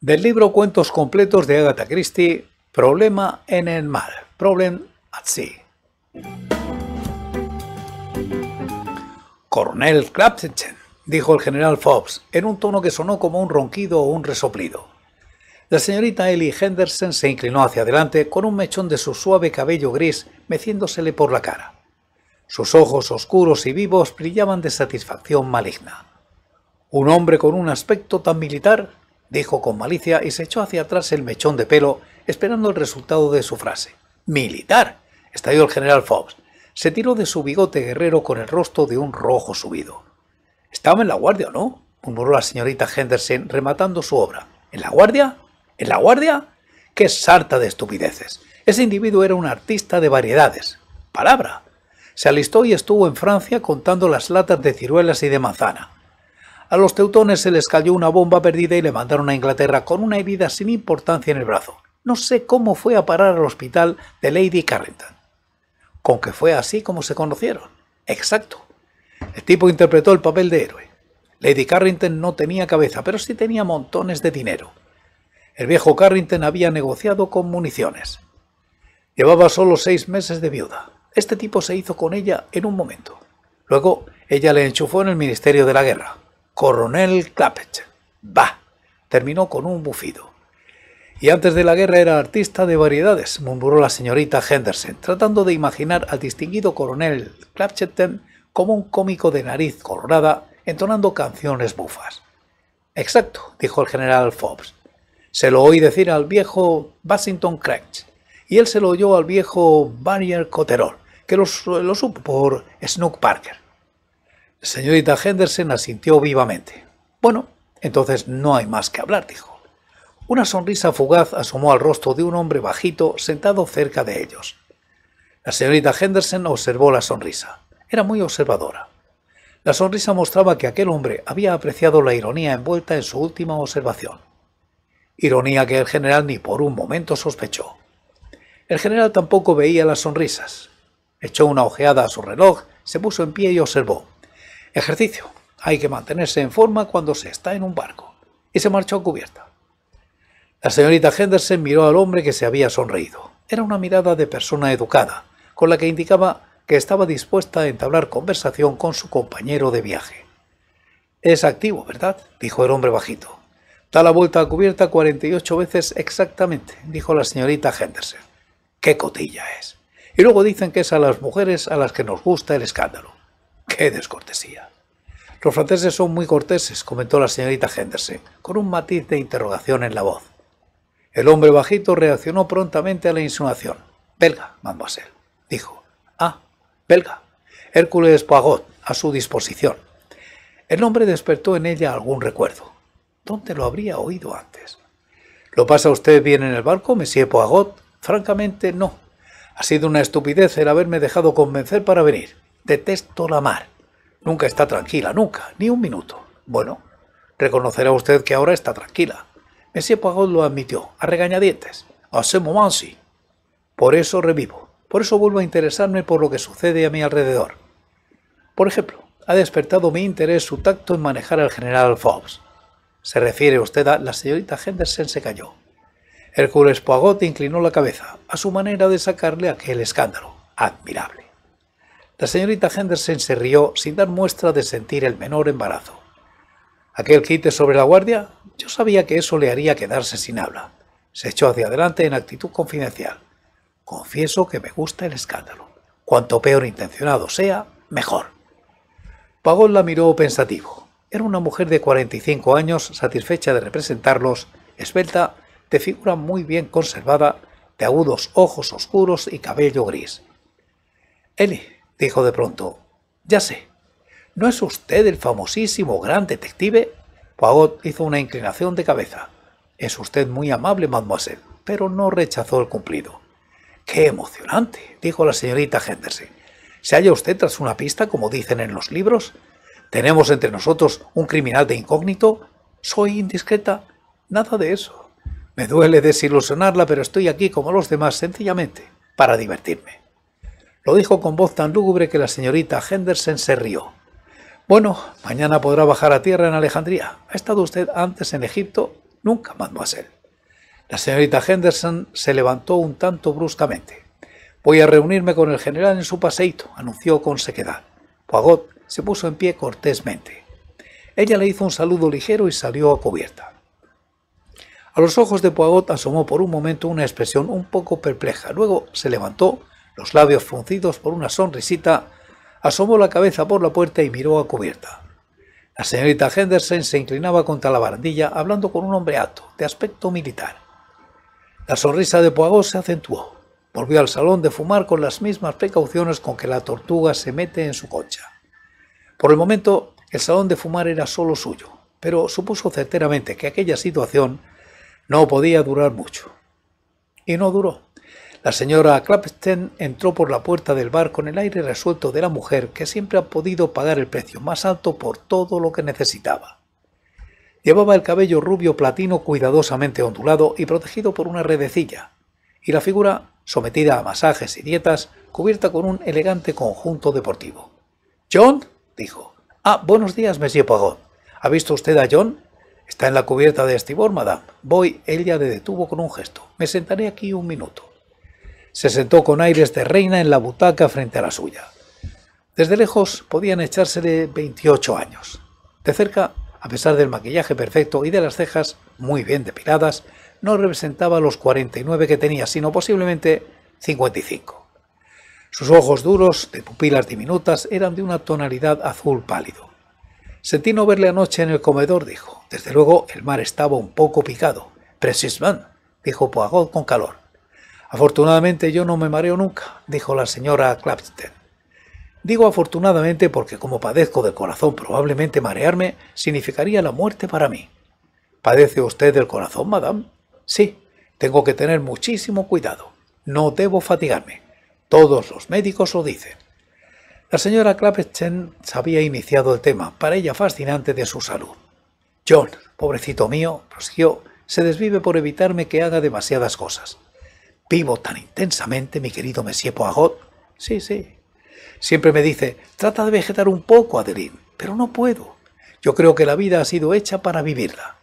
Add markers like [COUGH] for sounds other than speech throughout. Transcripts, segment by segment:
Del libro Cuentos completos de Agatha Christie, Problema en el mar, Problem at Sea. Coronel Clapton, dijo el general Fobbs, en un tono que sonó como un ronquido o un resoplido. La señorita Ellie Henderson se inclinó hacia adelante con un mechón de su suave cabello gris meciéndosele por la cara. Sus ojos oscuros y vivos brillaban de satisfacción maligna. Un hombre con un aspecto tan militar, dijo con malicia y se echó hacia atrás el mechón de pelo, esperando el resultado de su frase. ¡Militar! estalló el general Fox. Se tiró de su bigote guerrero con el rostro de un rojo subido. Estaba en la guardia, ¿no? murmuró la señorita Henderson, rematando su obra. ¿En la guardia? ¿En la guardia? ¡Qué sarta de estupideces! Ese individuo era un artista de variedades. Palabra. Se alistó y estuvo en Francia contando las latas de ciruelas y de manzana. A los teutones se les cayó una bomba perdida y le mandaron a Inglaterra con una herida sin importancia en el brazo. No sé cómo fue a parar al hospital de Lady Carrington. Con que fue así como se conocieron. Exacto. El tipo interpretó el papel de héroe. Lady Carrington no tenía cabeza, pero sí tenía montones de dinero. El viejo Carrington había negociado con municiones. Llevaba solo seis meses de viuda. Este tipo se hizo con ella en un momento. Luego, ella le enchufó en el Ministerio de la Guerra. Coronel Clapet. Bah. Terminó con un bufido. Y antes de la guerra era artista de variedades, murmuró la señorita Henderson, tratando de imaginar al distinguido coronel Clapchetten como un cómico de nariz colorada entonando canciones bufas. Exacto, dijo el general Forbes. Se lo oí decir al viejo Washington Cranch y él se lo oyó al viejo Barrier Cotterell, que lo, lo supo por Snook Parker. Señorita Henderson asintió vivamente. Bueno, entonces no hay más que hablar, dijo. Una sonrisa fugaz asomó al rostro de un hombre bajito sentado cerca de ellos. La señorita Henderson observó la sonrisa. Era muy observadora. La sonrisa mostraba que aquel hombre había apreciado la ironía envuelta en su última observación. Ironía que el general ni por un momento sospechó. El general tampoco veía las sonrisas. Echó una ojeada a su reloj, se puso en pie y observó. Ejercicio. Hay que mantenerse en forma cuando se está en un barco. Y se marchó a cubierta. La señorita Henderson miró al hombre que se había sonreído. Era una mirada de persona educada, con la que indicaba que estaba dispuesta a entablar conversación con su compañero de viaje. Es activo, ¿verdad? dijo el hombre bajito. Da la vuelta a cubierta 48 veces exactamente, dijo la señorita Henderson qué cotilla es. Y luego dicen que es a las mujeres a las que nos gusta el escándalo. ¡Qué descortesía! Los franceses son muy corteses, comentó la señorita Henderson, con un matiz de interrogación en la voz. El hombre bajito reaccionó prontamente a la insinuación. Belga, mademoiselle, dijo. Ah, belga. Hércules Poirot, a su disposición. El nombre despertó en ella algún recuerdo. ¿Dónde lo habría oído antes? ¿Lo pasa usted bien en el barco, monsieur Poirot? Francamente, no. Ha sido una estupidez el haberme dejado convencer para venir. Detesto la mar. Nunca está tranquila, nunca, ni un minuto. Bueno, reconocerá usted que ahora está tranquila. Monsieur Pagot lo admitió, a regañadientes. Hacemos moment, sí. Por eso revivo. Por eso vuelvo a interesarme por lo que sucede a mi alrededor. Por ejemplo, ha despertado mi interés su tacto en manejar al general Fobbs. Se refiere usted a la señorita Henderson se cayó. Hércules Poigot inclinó la cabeza, a su manera de sacarle aquel escándalo. Admirable. La señorita Henderson se rió sin dar muestra de sentir el menor embarazo. Aquel quite sobre la guardia, yo sabía que eso le haría quedarse sin habla. Se echó hacia adelante en actitud confidencial. Confieso que me gusta el escándalo. Cuanto peor intencionado sea, mejor. Pagón la miró pensativo. Era una mujer de 45 años, satisfecha de representarlos, esbelta de figura muy bien conservada, de agudos ojos oscuros y cabello gris. Eli, dijo de pronto, ya sé, ¿no es usted el famosísimo gran detective? Poirot hizo una inclinación de cabeza. Es usted muy amable, mademoiselle, pero no rechazó el cumplido. ¡Qué emocionante! dijo la señorita Henderson. ¿Se halla usted tras una pista, como dicen en los libros? ¿Tenemos entre nosotros un criminal de incógnito? ¿Soy indiscreta? Nada de eso. Me duele desilusionarla, pero estoy aquí como los demás sencillamente para divertirme. Lo dijo con voz tan lúgubre que la señorita Henderson se rió. Bueno, mañana podrá bajar a tierra en Alejandría. Ha estado usted antes en Egipto, nunca, mademoiselle. La señorita Henderson se levantó un tanto bruscamente. Voy a reunirme con el general en su paseíto, anunció con sequedad. Poagot se puso en pie cortésmente. Ella le hizo un saludo ligero y salió a cubierta. A los ojos de poagot asomó por un momento una expresión un poco perpleja. Luego se levantó, los labios fruncidos por una sonrisita, asomó la cabeza por la puerta y miró a cubierta. La señorita Henderson se inclinaba contra la barandilla hablando con un hombre alto, de aspecto militar. La sonrisa de Poagot se acentuó. Volvió al salón de fumar con las mismas precauciones con que la tortuga se mete en su concha. Por el momento, el salón de fumar era solo suyo, pero supuso certeramente que aquella situación no podía durar mucho. Y no duró. La señora Clapston entró por la puerta del bar con el aire resuelto de la mujer que siempre ha podido pagar el precio más alto por todo lo que necesitaba. Llevaba el cabello rubio platino cuidadosamente ondulado y protegido por una redecilla, y la figura, sometida a masajes y dietas, cubierta con un elegante conjunto deportivo. John, dijo. Ah, buenos días, Monsieur Pagot. ¿Ha visto usted a John? Está en la cubierta de Estibor, madame. Voy, ella le detuvo con un gesto. Me sentaré aquí un minuto. Se sentó con aires de reina en la butaca frente a la suya. Desde lejos podían echársele 28 años. De cerca, a pesar del maquillaje perfecto y de las cejas muy bien depiladas, no representaba los 49 que tenía, sino posiblemente 55. Sus ojos duros, de pupilas diminutas, eran de una tonalidad azul pálido. Sentí no verle anoche en el comedor, dijo. Desde luego el mar estaba un poco picado. Precisamente, dijo Poirot con calor. Afortunadamente yo no me mareo nunca, dijo la señora Clapsted. Digo afortunadamente porque como padezco del corazón, probablemente marearme significaría la muerte para mí. ¿Padece usted del corazón, madame? Sí, tengo que tener muchísimo cuidado. No debo fatigarme. Todos los médicos lo dicen. La señora se había iniciado el tema, para ella fascinante, de su salud. John, pobrecito mío, prosiguió, se desvive por evitarme que haga demasiadas cosas. Vivo tan intensamente, mi querido Monsieur Poagot? Sí, sí. Siempre me dice, trata de vegetar un poco, Adeline, pero no puedo. Yo creo que la vida ha sido hecha para vivirla.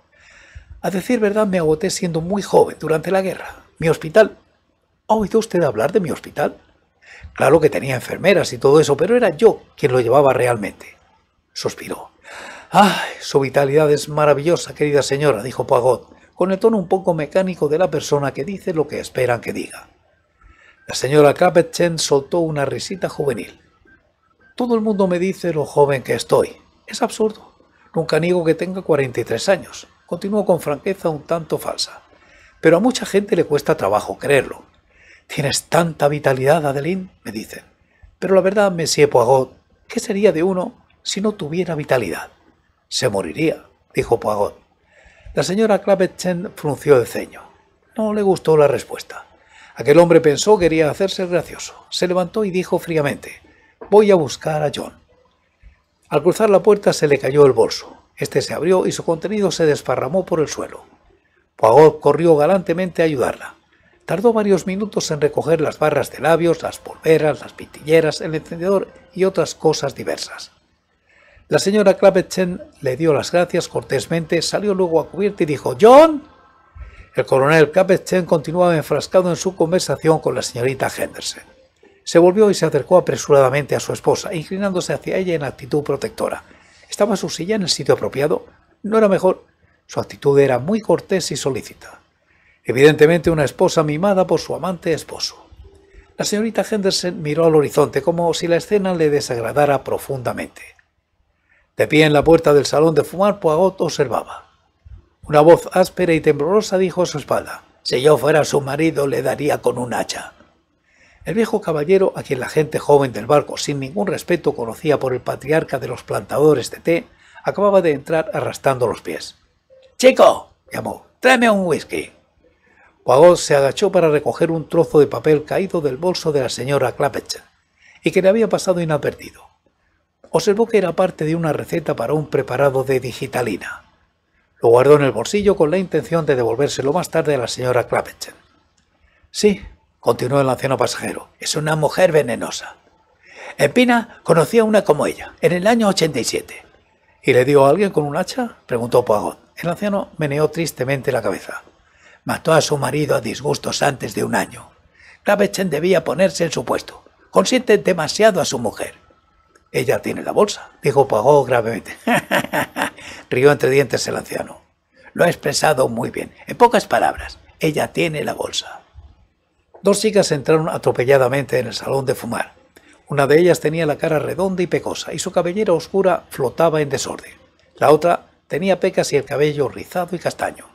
A decir verdad, me agoté siendo muy joven durante la guerra. Mi hospital. ¿Ha oído usted hablar de mi hospital? Claro que tenía enfermeras y todo eso, pero era yo quien lo llevaba realmente. Suspiró. ¡Ah! Su vitalidad es maravillosa, querida señora, dijo Pagot, con el tono un poco mecánico de la persona que dice lo que esperan que diga. La señora Capetchen soltó una risita juvenil. Todo el mundo me dice lo joven que estoy. Es absurdo. Nunca niego que tenga 43 años. Continuó con franqueza un tanto falsa. Pero a mucha gente le cuesta trabajo creerlo. Tienes tanta vitalidad, Adeline, me dicen. Pero la verdad, Monsieur Poigot, ¿qué sería de uno si no tuviera vitalidad? Se moriría, dijo Poigot. La señora Clavetchen frunció el ceño. No le gustó la respuesta. Aquel hombre pensó que quería hacerse gracioso. Se levantó y dijo fríamente, voy a buscar a John. Al cruzar la puerta se le cayó el bolso. Este se abrió y su contenido se desparramó por el suelo. Poagot corrió galantemente a ayudarla. Tardó varios minutos en recoger las barras de labios, las polveras, las pintilleras, el encendedor y otras cosas diversas. La señora Clavetchen le dio las gracias cortésmente, salió luego a cubierta y dijo ¡John! El coronel Clavetchen continuaba enfrascado en su conversación con la señorita Henderson. Se volvió y se acercó apresuradamente a su esposa, inclinándose hacia ella en actitud protectora. ¿Estaba su silla en el sitio apropiado? ¿No era mejor? Su actitud era muy cortés y solícita. Evidentemente una esposa mimada por su amante esposo. La señorita Henderson miró al horizonte como si la escena le desagradara profundamente. De pie en la puerta del salón de fumar, Poirot observaba. Una voz áspera y temblorosa dijo a su espalda, Si yo fuera su marido le daría con un hacha. El viejo caballero, a quien la gente joven del barco sin ningún respeto conocía por el patriarca de los plantadores de té, acababa de entrar arrastrando los pies. Chico, llamó, tráeme un whisky. Poigot se agachó para recoger un trozo de papel caído del bolso de la señora Clapechan y que le había pasado inadvertido. Observó que era parte de una receta para un preparado de digitalina. Lo guardó en el bolsillo con la intención de devolvérselo más tarde a la señora Clapechan. Sí, continuó el anciano pasajero, es una mujer venenosa. Empina conocía a una como ella, en el año 87. ¿Y le dio a alguien con un hacha? preguntó Poigot. El anciano meneó tristemente la cabeza mató a su marido a disgustos antes de un año. Cabechen debía ponerse en su puesto. Consiente demasiado a su mujer. Ella tiene la bolsa, dijo Pagó gravemente. [LAUGHS] Rió entre dientes el anciano. Lo ha expresado muy bien. En pocas palabras, ella tiene la bolsa. Dos chicas entraron atropelladamente en el salón de fumar. Una de ellas tenía la cara redonda y pecosa y su cabellera oscura flotaba en desorden. La otra tenía pecas y el cabello rizado y castaño.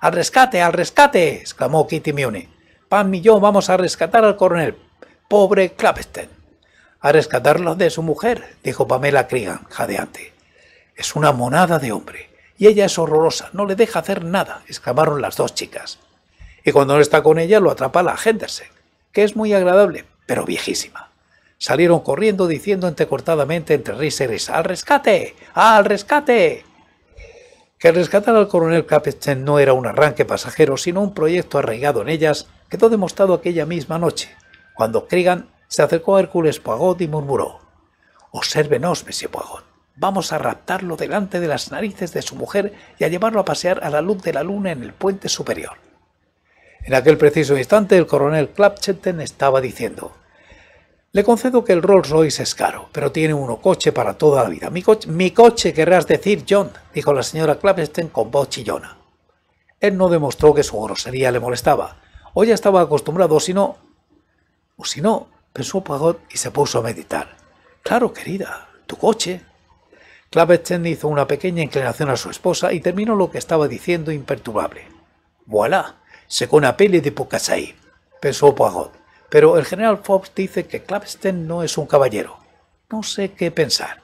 ¡Al rescate, al rescate! exclamó Kitty Mune. Pam y yo vamos a rescatar al coronel. Pobre Clappesten. A rescatarlo de su mujer, dijo Pamela Cregan, jadeante. Es una monada de hombre. Y ella es horrorosa, no le deja hacer nada, exclamaron las dos chicas. Y cuando no está con ella lo atrapa la Henderson, que es muy agradable, pero viejísima. Salieron corriendo diciendo entrecortadamente entre risas y ¡Al rescate! ¡Al rescate! que rescatar al coronel Capstein no era un arranque pasajero, sino un proyecto arraigado en ellas, quedó demostrado aquella misma noche, cuando Cregan se acercó a Hércules Poigot y murmuró: Obsérvenos, monsieur Poigot. Vamos a raptarlo delante de las narices de su mujer y a llevarlo a pasear a la luz de la luna en el puente superior. En aquel preciso instante, el coronel Clapchetten estaba diciendo: le concedo que el Rolls Royce es caro, pero tiene uno coche para toda la vida. Mi, coche, mi coche, querrás decir, John, dijo la señora Clavesten con voz chillona. Él no demostró que su grosería le molestaba, o ya estaba acostumbrado, si no... O si no, pensó Pagot y se puso a meditar. Claro, querida, tu coche. Clavesten hizo una pequeña inclinación a su esposa y terminó lo que estaba diciendo imperturbable. ¡Voilà! con la peli de ahí pensó Pagot pero el general Forbes dice que Clapston no es un caballero. No sé qué pensar.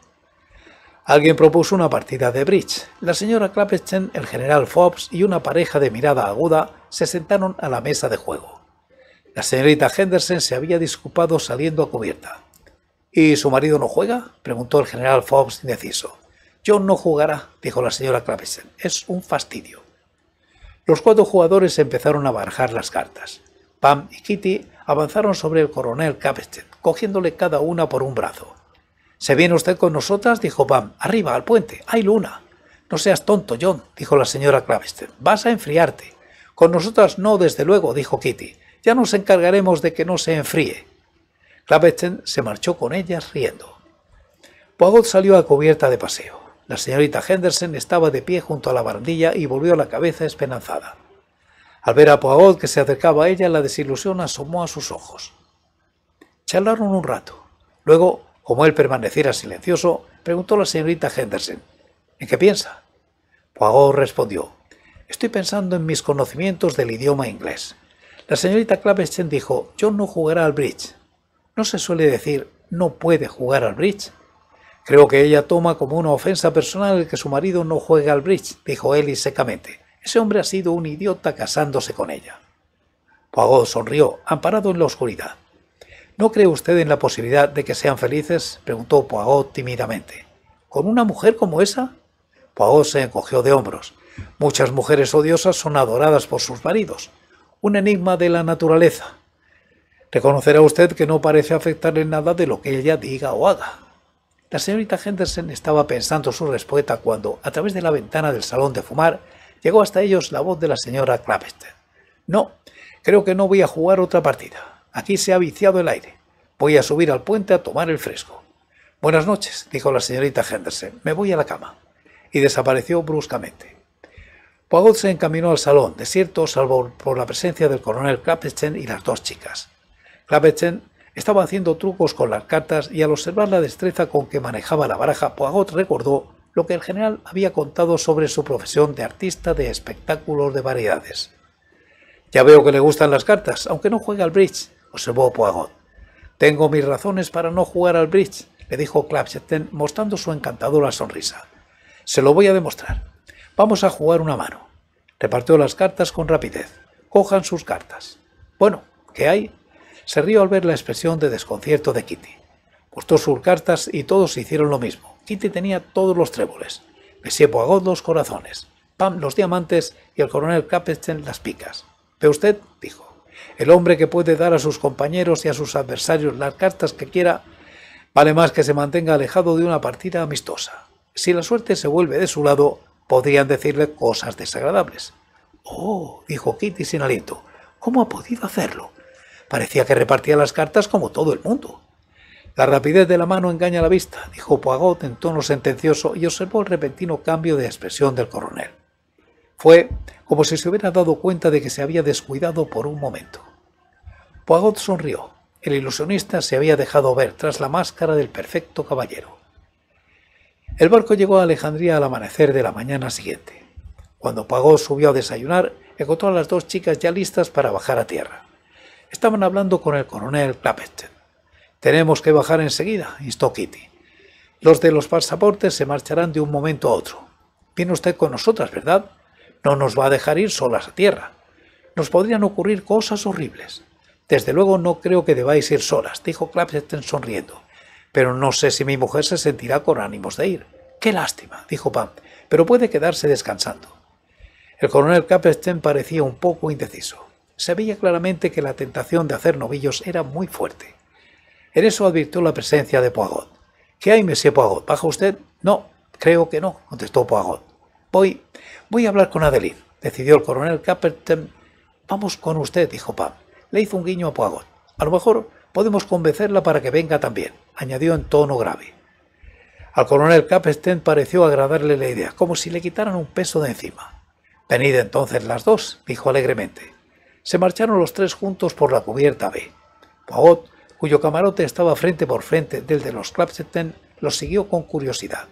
Alguien propuso una partida de bridge. La señora Clapston, el general Forbes y una pareja de mirada aguda se sentaron a la mesa de juego. La señorita Henderson se había disculpado saliendo a cubierta. ¿Y su marido no juega? preguntó el general Fox indeciso. Yo no jugará, dijo la señora Clapston. Es un fastidio. Los cuatro jugadores empezaron a barajar las cartas. Pam y Kitty avanzaron sobre el coronel Capstan, cogiéndole cada una por un brazo. ¿Se viene usted con nosotras? dijo Pam. Arriba, al puente. Hay luna. No seas tonto, John, dijo la señora Clavester. Vas a enfriarte. Con nosotras no, desde luego, dijo Kitty. Ya nos encargaremos de que no se enfríe. Clavester se marchó con ellas riendo. Poirot salió a cubierta de paseo. La señorita Henderson estaba de pie junto a la barandilla y volvió la cabeza esperanzada. Al ver a Poagot que se acercaba a ella, la desilusión asomó a sus ojos. Charlaron un rato. Luego, como él permaneciera silencioso, preguntó la señorita Henderson, ¿en qué piensa? Poagot respondió, estoy pensando en mis conocimientos del idioma inglés. La señorita Clavesten dijo, "Yo no jugaré al bridge. ¿No se suele decir no puede jugar al bridge? Creo que ella toma como una ofensa personal el que su marido no juegue al bridge, dijo Ellie secamente. Ese hombre ha sido un idiota casándose con ella. Poirot sonrió, amparado en la oscuridad. ¿No cree usted en la posibilidad de que sean felices? preguntó Poirot tímidamente. ¿Con una mujer como esa? Poirot se encogió de hombros. Muchas mujeres odiosas son adoradas por sus maridos. Un enigma de la naturaleza. Reconocerá usted que no parece afectarle nada de lo que ella diga o haga. La señorita Henderson estaba pensando su respuesta cuando, a través de la ventana del salón de fumar, Llegó hasta ellos la voz de la señora clavester No, creo que no voy a jugar otra partida. Aquí se ha viciado el aire. Voy a subir al puente a tomar el fresco. Buenas noches, dijo la señorita Henderson. Me voy a la cama. Y desapareció bruscamente. Poirot se encaminó al salón, desierto salvo por la presencia del coronel Clapperchen y las dos chicas. Clapperchen estaba haciendo trucos con las cartas y al observar la destreza con que manejaba la baraja, Poirot recordó lo que el general había contado sobre su profesión de artista de espectáculos de variedades. Ya veo que le gustan las cartas, aunque no juega al bridge, observó poagot Tengo mis razones para no jugar al bridge, le dijo Clapsetten, mostrando su encantadora sonrisa. Se lo voy a demostrar. Vamos a jugar una mano. Repartió las cartas con rapidez. Cojan sus cartas. Bueno, ¿qué hay? Se rió al ver la expresión de desconcierto de Kitty. costó sus cartas y todos hicieron lo mismo. Kitty tenía todos los tréboles, Monsieur Poirot los corazones, Pam los diamantes y el coronel Capetchen las picas. —¿Ve usted, dijo, el hombre que puede dar a sus compañeros y a sus adversarios las cartas que quiera, vale más que se mantenga alejado de una partida amistosa. Si la suerte se vuelve de su lado, podrían decirle cosas desagradables. Oh, dijo Kitty sin aliento, ¿cómo ha podido hacerlo? Parecía que repartía las cartas como todo el mundo. La rapidez de la mano engaña la vista, dijo Poigot en tono sentencioso y observó el repentino cambio de expresión del coronel. Fue como si se hubiera dado cuenta de que se había descuidado por un momento. Poigot sonrió. El ilusionista se había dejado ver tras la máscara del perfecto caballero. El barco llegó a Alejandría al amanecer de la mañana siguiente. Cuando Poigot subió a desayunar, encontró a las dos chicas ya listas para bajar a tierra. Estaban hablando con el coronel Clappet. Tenemos que bajar enseguida, instó Kitty. Los de los pasaportes se marcharán de un momento a otro. Viene usted con nosotras, ¿verdad? No nos va a dejar ir solas a tierra. Nos podrían ocurrir cosas horribles. Desde luego no creo que debáis ir solas, dijo Clapton sonriendo. Pero no sé si mi mujer se sentirá con ánimos de ir. Qué lástima, dijo Pam, pero puede quedarse descansando. El coronel Clapton parecía un poco indeciso. Se veía claramente que la tentación de hacer novillos era muy fuerte. En eso advirtió la presencia de Poagot. ¿Qué hay, monsieur Poagot? ¿Baja usted? No, creo que no, contestó Poagot. Voy, voy a hablar con Adelid decidió el coronel Capperton. Vamos con usted, dijo Pab. Le hizo un guiño a Poagot. A lo mejor podemos convencerla para que venga también, añadió en tono grave. Al coronel Capperton pareció agradarle la idea, como si le quitaran un peso de encima. Venid entonces las dos, dijo alegremente. Se marcharon los tres juntos por la cubierta B. Poagot cuyo camarote estaba frente por frente del de los Clapton, lo siguió con curiosidad.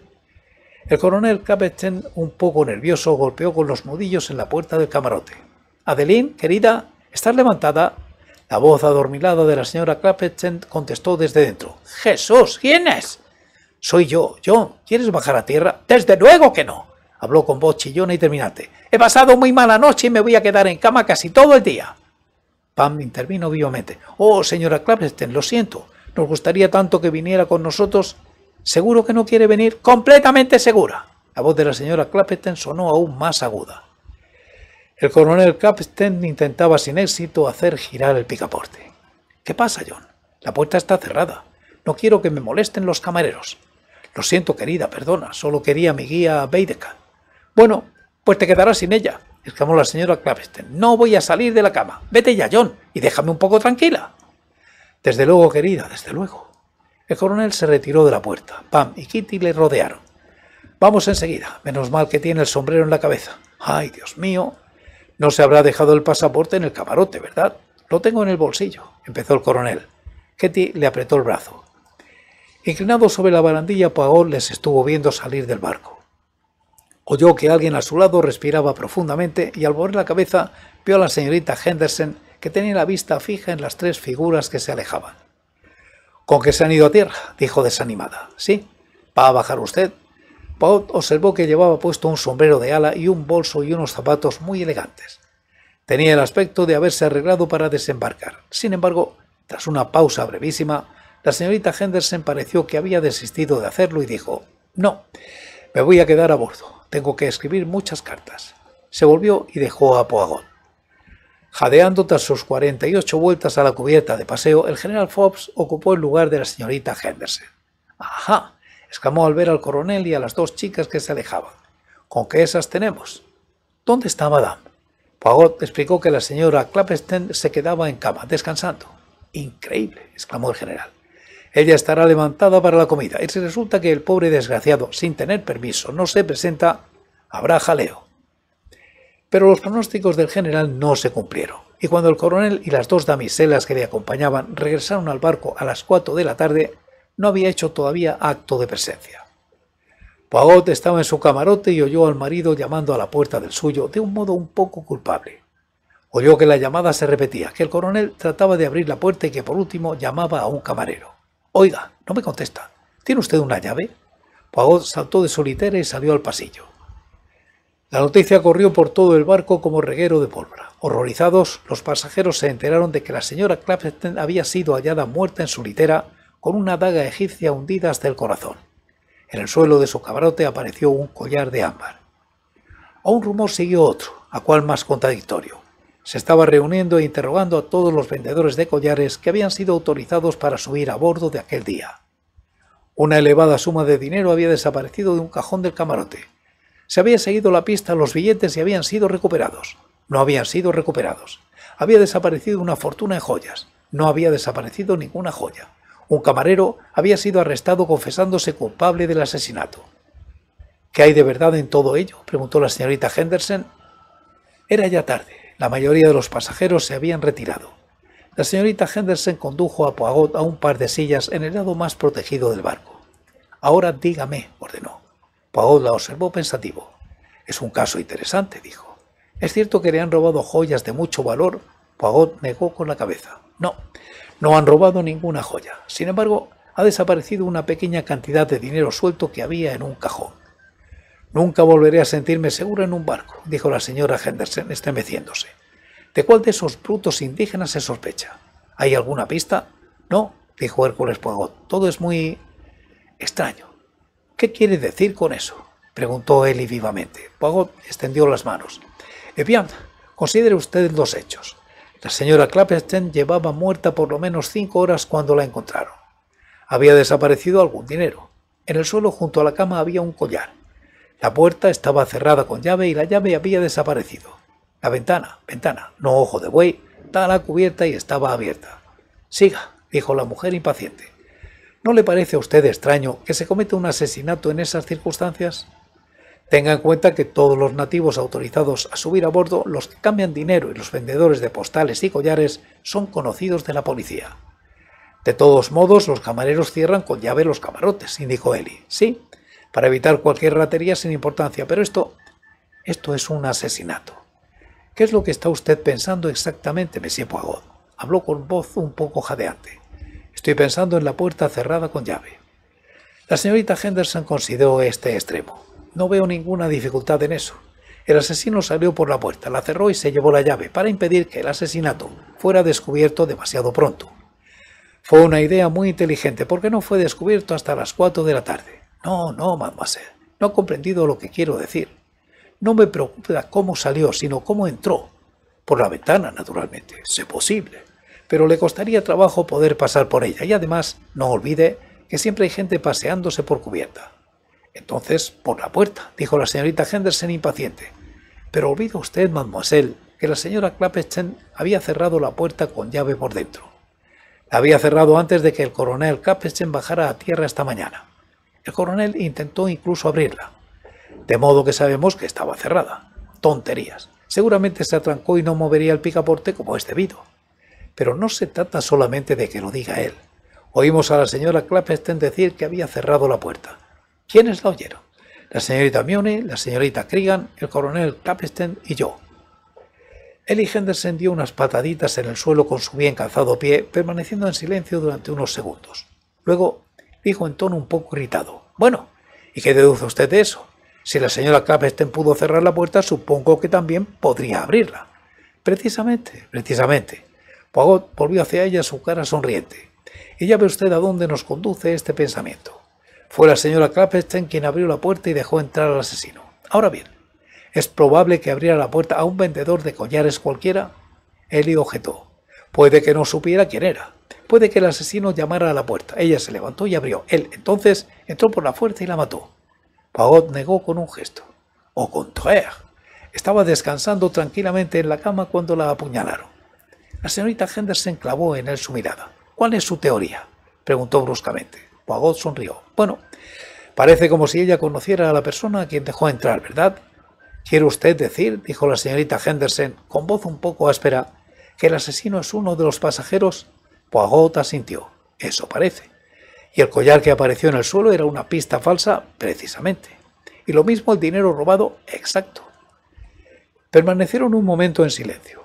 El coronel Clapton, un poco nervioso, golpeó con los nudillos en la puerta del camarote. Adeline, querida, ¿estás levantada? La voz adormilada de la señora Clapton contestó desde dentro. Jesús, ¿quién es? Soy yo, John. ¿Quieres bajar a tierra? Desde luego que no. Habló con voz chillona y terminante. He pasado muy mala noche y me voy a quedar en cama casi todo el día. Pam intervino vivamente. Oh, señora Clapperton, lo siento. Nos gustaría tanto que viniera con nosotros. ¿Seguro que no quiere venir? Completamente segura. La voz de la señora Clapperton sonó aún más aguda. El coronel Clapperton intentaba sin éxito hacer girar el picaporte. ¿Qué pasa, John? La puerta está cerrada. No quiero que me molesten los camareros. Lo siento, querida, perdona. Solo quería mi guía Beideka». Bueno, pues te quedarás sin ella exclamó la señora Claveston. No voy a salir de la cama. Vete ya, John, y déjame un poco tranquila. Desde luego, querida, desde luego. El coronel se retiró de la puerta. Pam y Kitty le rodearon. Vamos enseguida. Menos mal que tiene el sombrero en la cabeza. Ay, Dios mío. No se habrá dejado el pasaporte en el camarote, ¿verdad? Lo tengo en el bolsillo, empezó el coronel. Kitty le apretó el brazo. Inclinado sobre la barandilla, Paul les estuvo viendo salir del barco. Oyó que alguien a su lado respiraba profundamente y al volver la cabeza vio a la señorita Henderson que tenía la vista fija en las tres figuras que se alejaban. Con que se han ido a tierra, dijo desanimada. Sí, va a bajar usted. Paut observó que llevaba puesto un sombrero de ala y un bolso y unos zapatos muy elegantes. Tenía el aspecto de haberse arreglado para desembarcar. Sin embargo, tras una pausa brevísima, la señorita Henderson pareció que había desistido de hacerlo y dijo, No, me voy a quedar a bordo. Tengo que escribir muchas cartas. Se volvió y dejó a Poagot. Jadeando tras sus 48 vueltas a la cubierta de paseo, el general Fobbs ocupó el lugar de la señorita Henderson. ¡Ajá! exclamó al ver al coronel y a las dos chicas que se alejaban. ¿Con qué esas tenemos? ¿Dónde está Madame? Poagot explicó que la señora clapstein se quedaba en cama, descansando. Increíble, exclamó el general. Ella estará levantada para la comida y si resulta que el pobre desgraciado, sin tener permiso, no se presenta, habrá jaleo. Pero los pronósticos del general no se cumplieron, y cuando el coronel y las dos damiselas que le acompañaban regresaron al barco a las 4 de la tarde, no había hecho todavía acto de presencia. pagot estaba en su camarote y oyó al marido llamando a la puerta del suyo de un modo un poco culpable. Oyó que la llamada se repetía, que el coronel trataba de abrir la puerta y que por último llamaba a un camarero. Oiga, no me contesta. ¿Tiene usted una llave? Pagot saltó de solitera y salió al pasillo. La noticia corrió por todo el barco como reguero de pólvora. Horrorizados, los pasajeros se enteraron de que la señora Clapton había sido hallada muerta en su litera con una daga egipcia hundida hasta el corazón. En el suelo de su camarote apareció un collar de ámbar. A un rumor siguió otro, a cual más contradictorio. Se estaba reuniendo e interrogando a todos los vendedores de collares que habían sido autorizados para subir a bordo de aquel día. Una elevada suma de dinero había desaparecido de un cajón del camarote. Se había seguido la pista los billetes y habían sido recuperados. No habían sido recuperados. Había desaparecido una fortuna en joyas. No había desaparecido ninguna joya. Un camarero había sido arrestado confesándose culpable del asesinato. ¿Qué hay de verdad en todo ello? preguntó la señorita Henderson. Era ya tarde. La mayoría de los pasajeros se habían retirado. La señorita Henderson condujo a Pagot a un par de sillas en el lado más protegido del barco. Ahora dígame, ordenó. Poigot la observó pensativo. Es un caso interesante, dijo. Es cierto que le han robado joyas de mucho valor. —Poigot negó con la cabeza. No, no han robado ninguna joya. Sin embargo, ha desaparecido una pequeña cantidad de dinero suelto que había en un cajón. Nunca volveré a sentirme seguro en un barco, dijo la señora Henderson, estremeciéndose. ¿De cuál de esos brutos indígenas se sospecha? ¿Hay alguna pista? No, dijo Hércules Poirot. Pues, todo es muy extraño. ¿Qué quiere decir con eso? preguntó Eli vivamente. Poirot extendió las manos. Eh bien, considere usted los hechos. La señora Clapperton llevaba muerta por lo menos cinco horas cuando la encontraron. Había desaparecido algún dinero. En el suelo junto a la cama había un collar. La puerta estaba cerrada con llave y la llave había desaparecido. La ventana, ventana, no ojo de buey, estaba cubierta y estaba abierta. Siga, dijo la mujer impaciente. ¿No le parece a usted extraño que se cometa un asesinato en esas circunstancias? Tenga en cuenta que todos los nativos autorizados a subir a bordo, los que cambian dinero y los vendedores de postales y collares son conocidos de la policía. De todos modos, los camareros cierran con llave los camarotes, indicó Eli. Sí, para evitar cualquier ratería sin importancia, pero esto, esto es un asesinato. ¿Qué es lo que está usted pensando exactamente, Monsieur Poirot? Habló con voz un poco jadeante. Estoy pensando en la puerta cerrada con llave. La señorita Henderson consideró este extremo. No veo ninguna dificultad en eso. El asesino salió por la puerta, la cerró y se llevó la llave para impedir que el asesinato fuera descubierto demasiado pronto. Fue una idea muy inteligente porque no fue descubierto hasta las 4 de la tarde. No, no, mademoiselle, no ha comprendido lo que quiero decir. No me preocupa cómo salió, sino cómo entró. Por la ventana, naturalmente, es posible. Pero le costaría trabajo poder pasar por ella y además no olvide que siempre hay gente paseándose por cubierta. Entonces, por la puerta, dijo la señorita Henderson impaciente. Pero olvida usted, mademoiselle, que la señora Clapperton había cerrado la puerta con llave por dentro. La había cerrado antes de que el coronel Clapechen bajara a tierra esta mañana. El coronel intentó incluso abrirla, de modo que sabemos que estaba cerrada. Tonterías. Seguramente se atrancó y no movería el picaporte como es debido. Pero no se trata solamente de que lo diga él. Oímos a la señora Clappesten decir que había cerrado la puerta. ¿Quiénes la oyeron? La señorita Mione, la señorita Cregan, el coronel Clappesten y yo. eligen Henderson dio unas pataditas en el suelo con su bien calzado pie, permaneciendo en silencio durante unos segundos. Luego dijo en tono un poco irritado. Bueno, ¿y qué deduce usted de eso? Si la señora Clapesten pudo cerrar la puerta, supongo que también podría abrirla. Precisamente, precisamente. pagot volvió hacia ella su cara sonriente. Y ya ve usted a dónde nos conduce este pensamiento. Fue la señora Clapesten quien abrió la puerta y dejó entrar al asesino. Ahora bien, ¿es probable que abriera la puerta a un vendedor de collares cualquiera? Eli objetó. Puede que no supiera quién era puede que el asesino llamara a la puerta. Ella se levantó y abrió. Él entonces entró por la fuerza y la mató. Pagot negó con un gesto. O contraire. Estaba descansando tranquilamente en la cama cuando la apuñalaron. La señorita Henderson clavó en él su mirada. ¿Cuál es su teoría? preguntó bruscamente. pagot sonrió. Bueno, parece como si ella conociera a la persona a quien dejó entrar, ¿verdad? ¿Quiere usted decir, dijo la señorita Henderson, con voz un poco áspera, que el asesino es uno de los pasajeros Poigot asintió. Eso parece. Y el collar que apareció en el suelo era una pista falsa, precisamente. Y lo mismo el dinero robado, exacto. Permanecieron un momento en silencio.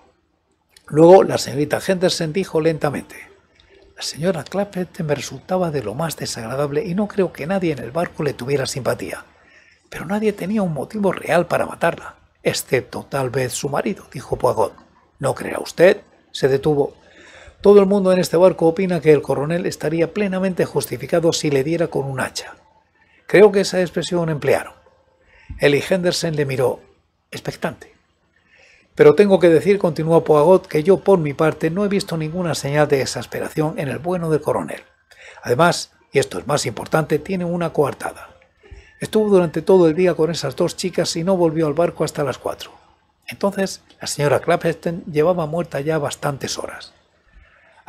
Luego la señorita Henderson dijo lentamente, la señora Clappett me resultaba de lo más desagradable y no creo que nadie en el barco le tuviera simpatía. Pero nadie tenía un motivo real para matarla, excepto tal vez su marido, dijo Poigot. No crea usted, se detuvo. Todo el mundo en este barco opina que el coronel estaría plenamente justificado si le diera con un hacha. Creo que esa expresión emplearon. Eli Henderson le miró, expectante. Pero tengo que decir, continuó Poagot, que yo por mi parte no he visto ninguna señal de exasperación en el bueno del coronel. Además, y esto es más importante, tiene una coartada. Estuvo durante todo el día con esas dos chicas y no volvió al barco hasta las cuatro. Entonces, la señora Clapheston llevaba muerta ya bastantes horas.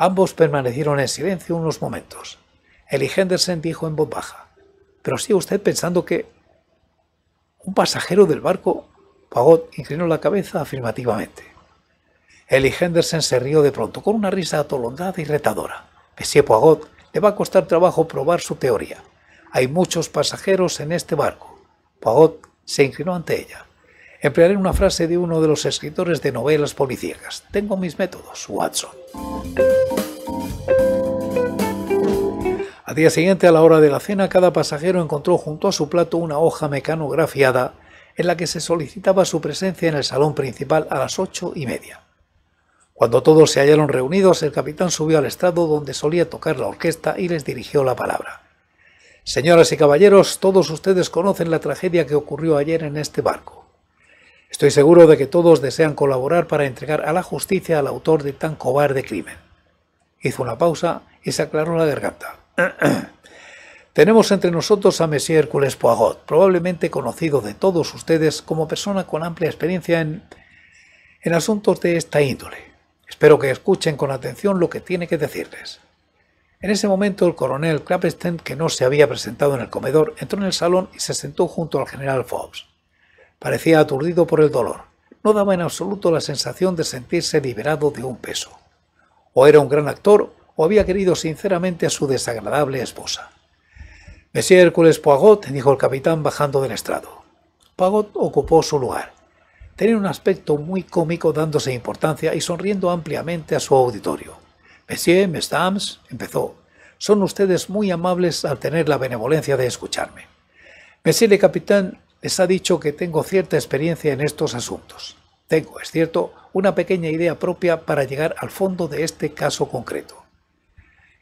Ambos permanecieron en silencio unos momentos. Eli Henderson dijo en voz baja, «¿Pero sigue usted pensando que...?» Un pasajero del barco, Pagot, inclinó la cabeza afirmativamente. Eli Henderson se rió de pronto, con una risa atolondrada y retadora. Monsieur Pagot, le va a costar trabajo probar su teoría. Hay muchos pasajeros en este barco. Pagot se inclinó ante ella emplearé una frase de uno de los escritores de novelas policíacas. Tengo mis métodos, Watson. Al día siguiente, a la hora de la cena, cada pasajero encontró junto a su plato una hoja mecanografiada en la que se solicitaba su presencia en el salón principal a las ocho y media. Cuando todos se hallaron reunidos, el capitán subió al estrado donde solía tocar la orquesta y les dirigió la palabra. Señoras y caballeros, todos ustedes conocen la tragedia que ocurrió ayer en este barco. Estoy seguro de que todos desean colaborar para entregar a la justicia al autor de tan cobarde crimen. Hizo una pausa y se aclaró la garganta. [CLEARS THROAT] Tenemos entre nosotros a Monsieur Hércules Poirot, probablemente conocido de todos ustedes como persona con amplia experiencia en, en asuntos de esta índole. Espero que escuchen con atención lo que tiene que decirles. En ese momento el coronel Clapeston, que no se había presentado en el comedor, entró en el salón y se sentó junto al general Fobbs. Parecía aturdido por el dolor. No daba en absoluto la sensación de sentirse liberado de un peso. O era un gran actor o había querido sinceramente a su desagradable esposa. Monsieur Hércules Poigot», dijo el capitán bajando del estrado. Poigot ocupó su lugar. Tenía un aspecto muy cómico dándose importancia y sonriendo ampliamente a su auditorio. Monsieur, mesdames, empezó. Son ustedes muy amables al tener la benevolencia de escucharme. Monsieur le capitán les ha dicho que tengo cierta experiencia en estos asuntos. Tengo, es cierto, una pequeña idea propia para llegar al fondo de este caso concreto.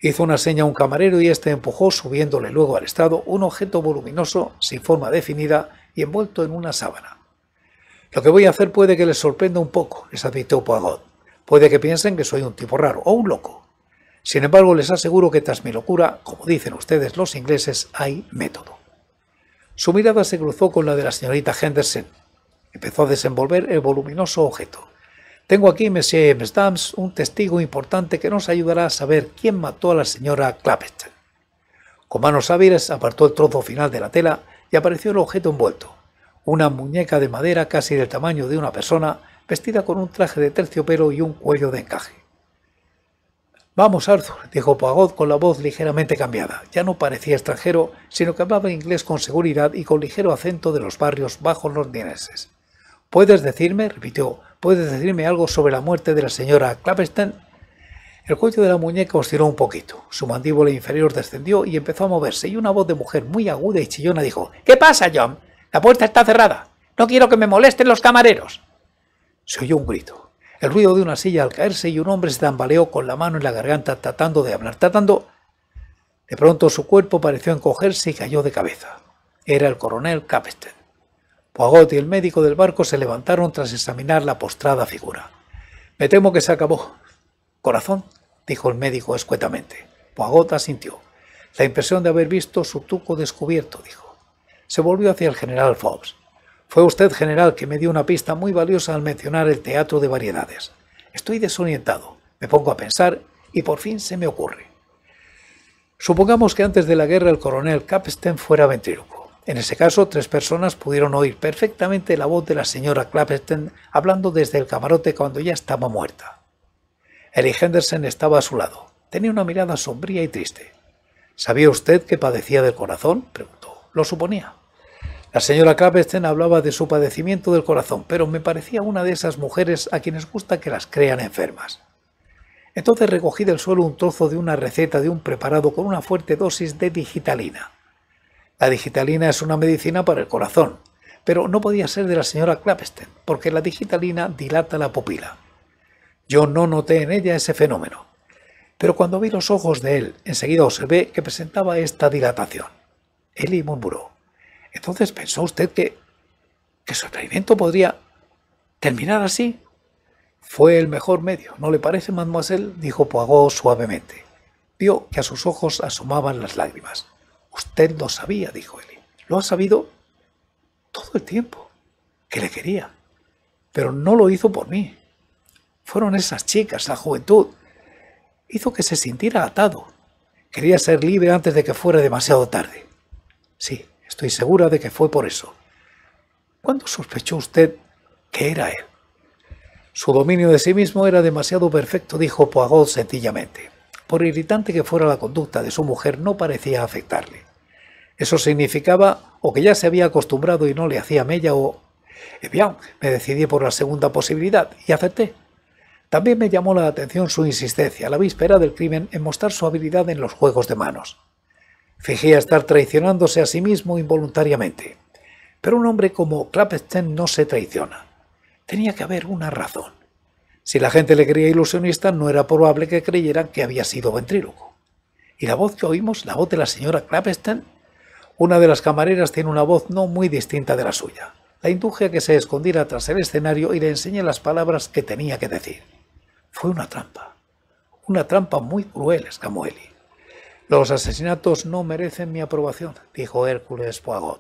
Hizo una seña a un camarero y este empujó, subiéndole luego al estado, un objeto voluminoso, sin forma definida y envuelto en una sábana. Lo que voy a hacer puede que les sorprenda un poco, les advirtió Poigot. Puede que piensen que soy un tipo raro o un loco. Sin embargo, les aseguro que tras mi locura, como dicen ustedes los ingleses, hay método. Su mirada se cruzó con la de la señorita Henderson. Empezó a desenvolver el voluminoso objeto. Tengo aquí, Monsieur Stamps, un testigo importante que nos ayudará a saber quién mató a la señora Clapperton. Con manos hábiles apartó el trozo final de la tela y apareció el objeto envuelto. Una muñeca de madera casi del tamaño de una persona, vestida con un traje de terciopelo y un cuello de encaje. Vamos, Arthur, dijo Pagod con la voz ligeramente cambiada. Ya no parecía extranjero, sino que hablaba inglés con seguridad y con ligero acento de los barrios bajos londinenses. ¿Puedes decirme? repitió. ¿Puedes decirme algo sobre la muerte de la señora Clapperton? El cuello de la muñeca osciló un poquito. Su mandíbula inferior descendió y empezó a moverse, y una voz de mujer muy aguda y chillona dijo: ¿Qué pasa, John? La puerta está cerrada. No quiero que me molesten los camareros. Se oyó un grito el ruido de una silla al caerse y un hombre se tambaleó con la mano en la garganta tratando de hablar, tratando... De pronto su cuerpo pareció encogerse y cayó de cabeza. Era el coronel Capstein. Poagot y el médico del barco se levantaron tras examinar la postrada figura. Me temo que se acabó. Corazón, dijo el médico escuetamente. Poagot asintió. La impresión de haber visto su tuco descubierto, dijo. Se volvió hacia el general Fobbs. Fue usted, general, que me dio una pista muy valiosa al mencionar el teatro de variedades. Estoy desorientado, me pongo a pensar y por fin se me ocurre. Supongamos que antes de la guerra el coronel Capstan fuera ventríloco. En ese caso, tres personas pudieron oír perfectamente la voz de la señora Capstan hablando desde el camarote cuando ya estaba muerta. Eric Henderson estaba a su lado. Tenía una mirada sombría y triste. ¿Sabía usted que padecía del corazón? preguntó. Lo suponía. La señora Klapstein hablaba de su padecimiento del corazón, pero me parecía una de esas mujeres a quienes gusta que las crean enfermas. Entonces recogí del suelo un trozo de una receta de un preparado con una fuerte dosis de digitalina. La digitalina es una medicina para el corazón, pero no podía ser de la señora Klapstein, porque la digitalina dilata la pupila. Yo no noté en ella ese fenómeno, pero cuando vi los ojos de él, enseguida observé que presentaba esta dilatación. Eli murmuró. Entonces, ¿pensó usted que, que su experimento podría terminar así? Fue el mejor medio, ¿no le parece, mademoiselle? dijo Poirot suavemente. Vio que a sus ojos asomaban las lágrimas. Usted lo sabía, dijo él. Lo ha sabido todo el tiempo, que le quería. Pero no lo hizo por mí. Fueron esas chicas, la juventud. Hizo que se sintiera atado. Quería ser libre antes de que fuera demasiado tarde. Sí, Estoy segura de que fue por eso. ¿Cuándo sospechó usted que era él? Su dominio de sí mismo era demasiado perfecto, dijo Poirot sencillamente. Por irritante que fuera la conducta de su mujer, no parecía afectarle. Eso significaba o que ya se había acostumbrado y no le hacía mella o... Eh bien, me decidí por la segunda posibilidad y acepté. También me llamó la atención su insistencia, la víspera del crimen, en mostrar su habilidad en los juegos de manos a estar traicionándose a sí mismo involuntariamente. Pero un hombre como Klapstein no se traiciona. Tenía que haber una razón. Si la gente le creía ilusionista, no era probable que creyeran que había sido ventríloco. Y la voz que oímos, la voz de la señora Klapstein, una de las camareras tiene una voz no muy distinta de la suya. La induje a que se escondiera tras el escenario y le enseñe las palabras que tenía que decir. Fue una trampa. Una trampa muy cruel, exclamó Eli. Los asesinatos no merecen mi aprobación, dijo Hércules Poirot.